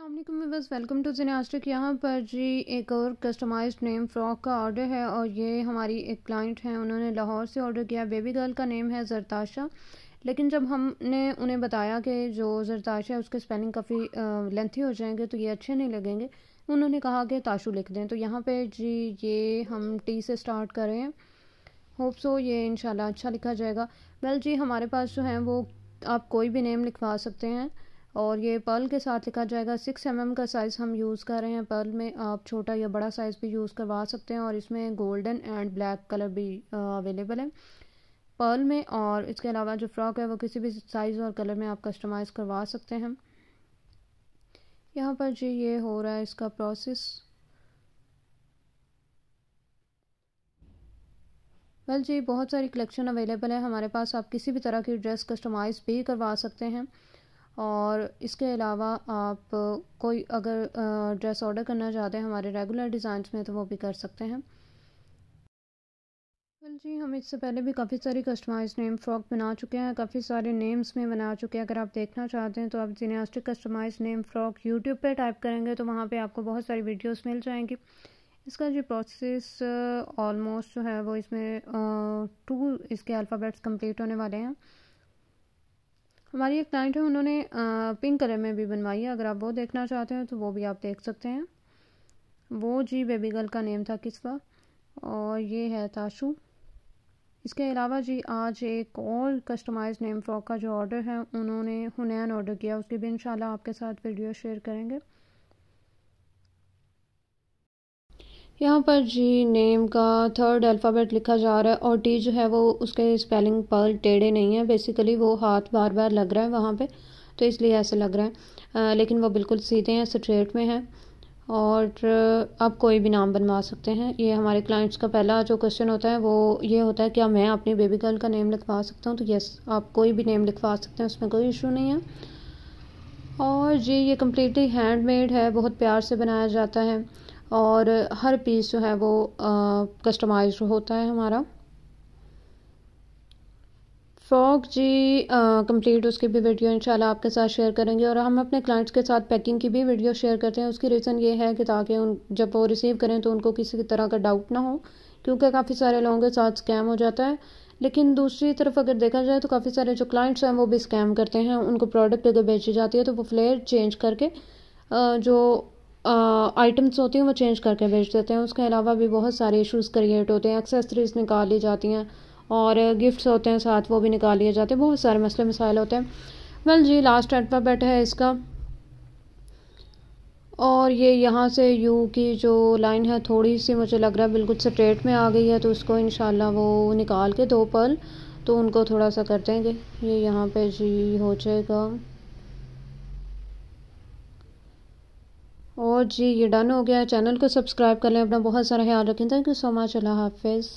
अल्लाम बस welcome to जिनास्टिक यहाँ पर जी एक और कस्टमाइज्ड नेम फ्रॉक का ऑर्डर है और ये हमारी एक क्लाइंट हैं उन्होंने लाहौर से ऑर्डर किया बेबी गर्ल का नेम है जरताशा लेकिन जब हमने उन्हें बताया कि जो जरताशा है उसके स्पेलिंग काफ़ी लेंथी हो जाएंगे तो ये अच्छे नहीं लगेंगे उन्होंने कहा कि ताशू लिख दें तो यहाँ पर जी ये हम टी से स्टार्ट करें होप सो ये इन अच्छा लिखा जाएगा वेल जी हमारे पास जो है वो आप कोई भी नेम लिखवा सकते हैं और ये पर्ल के साथ लिखा जाएगा सिक्स एम mm का साइज़ हम यूज़ कर रहे हैं पर्ल में आप छोटा या बड़ा साइज़ भी यूज़ करवा सकते हैं और इसमें गोल्डन एंड ब्लैक कलर भी अवेलेबल है पर्ल में और इसके अलावा जो फ्रॉक है वो किसी भी साइज़ और कलर में आप कस्टमाइज़ करवा सकते हैं यहाँ पर जी ये हो रहा है इसका प्रोसेस वेल well, जी बहुत सारी कलेक्शन अवेलेबल है हमारे पास आप किसी भी तरह की ड्रेस कस्टमाइज़ भी करवा सकते हैं और इसके अलावा आप कोई अगर ड्रेस ऑर्डर करना चाहते हैं हमारे रेगुलर डिज़ाइंस में तो वो भी कर सकते हैं कल जी हम इससे पहले भी काफ़ी सारी कस्टमाइज नेम फ्रॉक बना चुके हैं काफ़ी सारे नेम्स में बना चुके हैं अगर आप देखना चाहते हैं तो आप जिनास्टिक कस्टमाइज नेम फ्रॉक यूट्यूब पे टाइप करेंगे तो वहाँ पे आपको बहुत सारी वीडियोस मिल जाएंगी इसका जो प्रोसेस ऑलमोस्ट जो है वो इसमें टू इसके अल्फ़ाबेट्स कम्प्लीट होने वाले हैं हमारी एक क्लाइंट है उन्होंने पिंक कलर में भी बनवाई है अगर आप वो देखना चाहते हो तो वो भी आप देख सकते हैं वो जी बेबी गर्ल का नेम था किसवा और ये है ताशू इसके अलावा जी आज एक और कस्टमाइज नेम फ्रॉक का जो ऑर्डर है उन्होंने हुनैन ऑर्डर किया उसके भी इंशाल्लाह आपके साथ वीडियो शेयर करेंगे यहाँ पर जी नेम का थर्ड अल्फ़ाबेट लिखा जा रहा है और टी जो है वो उसके स्पेलिंग पर टेढ़े नहीं है बेसिकली वो हाथ बार बार लग रहा है वहाँ पे तो इसलिए ऐसे लग रहा है आ, लेकिन वो बिल्कुल सीधे हैं स्ट्रेट में हैं और आप कोई भी नाम बनवा सकते हैं ये हमारे क्लाइंट्स का पहला जो क्वेश्चन होता है वो ये होता है क्या मैं अपनी बेबी गर्ल का नेम लिखवा सकता हूँ तो यस आप कोई भी नेम लिखवा सकते हैं उसमें कोई इशू नहीं है और जी ये कम्प्लीटली हैंडमेड है बहुत प्यार से बनाया जाता है और हर पीस जो है वो कस्टमाइज होता है हमारा फ्रॉक जी कंप्लीट उसकी भी वीडियो इंशाल्लाह आपके साथ शेयर करेंगे और हम अपने क्लाइंट्स के साथ पैकिंग की भी वीडियो शेयर करते हैं उसकी रीज़न ये है कि ताकि उन जब वो रिसीव करें तो उनको किसी तरह का डाउट ना हो क्योंकि काफ़ी सारे लोगों के साथ स्कैम हो जाता है लेकिन दूसरी तरफ अगर देखा जाए तो काफ़ी सारे जो क्लाइंट्स हैं वो भी स्कैम करते हैं उनको प्रोडक्ट अगर बेची जाती है तो वो फ्लेयर चेंज करके जो आइटम्स होती हैं वो चेंज करके भेज देते हैं उसके अलावा भी बहुत सारे इशूज़ क्रिएट होते हैं एक्सेसरीज़ निकाल ली जाती हैं और गिफ्ट्स होते हैं साथ वो भी निकाल लिए जाते हैं बहुत सारे मसले मसाइल होते हैं वेल जी लास्ट अल्फ़ाबेट है इसका और ये यहाँ से यू की जो लाइन है थोड़ी सी मुझे लग रहा है बिल्कुल स्ट्रेट में आ गई है तो उसको इन वो निकाल के दो पल तो उनको थोड़ा सा कर देंगे ये यहाँ पे जी हो जाएगा और जी ये डन हो गया है चैनल को सब्सक्राइब कर लें अपना बहुत सारा ख्याल रखें thank you so much Allah हाफिज़